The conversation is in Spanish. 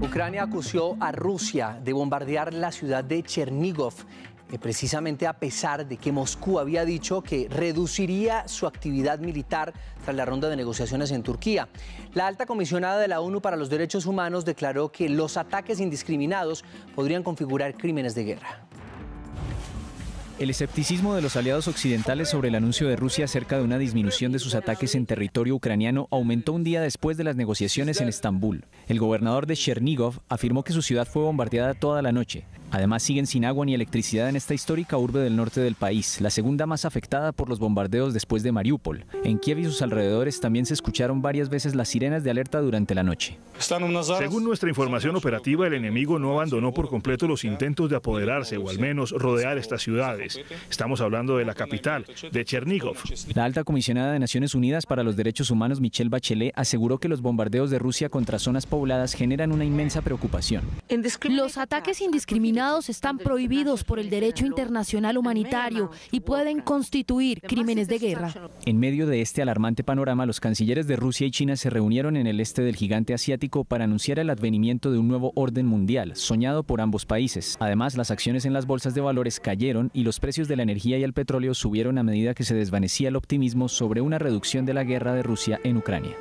Ucrania acusó a Rusia de bombardear la ciudad de Chernigov, precisamente a pesar de que Moscú había dicho que reduciría su actividad militar tras la ronda de negociaciones en Turquía. La alta comisionada de la ONU para los Derechos Humanos declaró que los ataques indiscriminados podrían configurar crímenes de guerra. El escepticismo de los aliados occidentales sobre el anuncio de Rusia acerca de una disminución de sus ataques en territorio ucraniano aumentó un día después de las negociaciones en Estambul. El gobernador de Chernigov afirmó que su ciudad fue bombardeada toda la noche, Además, siguen sin agua ni electricidad en esta histórica urbe del norte del país, la segunda más afectada por los bombardeos después de Mariupol. En Kiev y sus alrededores también se escucharon varias veces las sirenas de alerta durante la noche. Según nuestra información operativa, el enemigo no abandonó por completo los intentos de apoderarse o al menos rodear estas ciudades. Estamos hablando de la capital, de chernígov. La alta comisionada de Naciones Unidas para los Derechos Humanos, Michelle Bachelet, aseguró que los bombardeos de Rusia contra zonas pobladas generan una inmensa preocupación. Los ataques indiscriminados están prohibidos por el derecho internacional humanitario y pueden constituir crímenes de guerra. En medio de este alarmante panorama, los cancilleres de Rusia y China se reunieron en el este del gigante asiático para anunciar el advenimiento de un nuevo orden mundial, soñado por ambos países. Además, las acciones en las bolsas de valores cayeron y los precios de la energía y el petróleo subieron a medida que se desvanecía el optimismo sobre una reducción de la guerra de Rusia en Ucrania.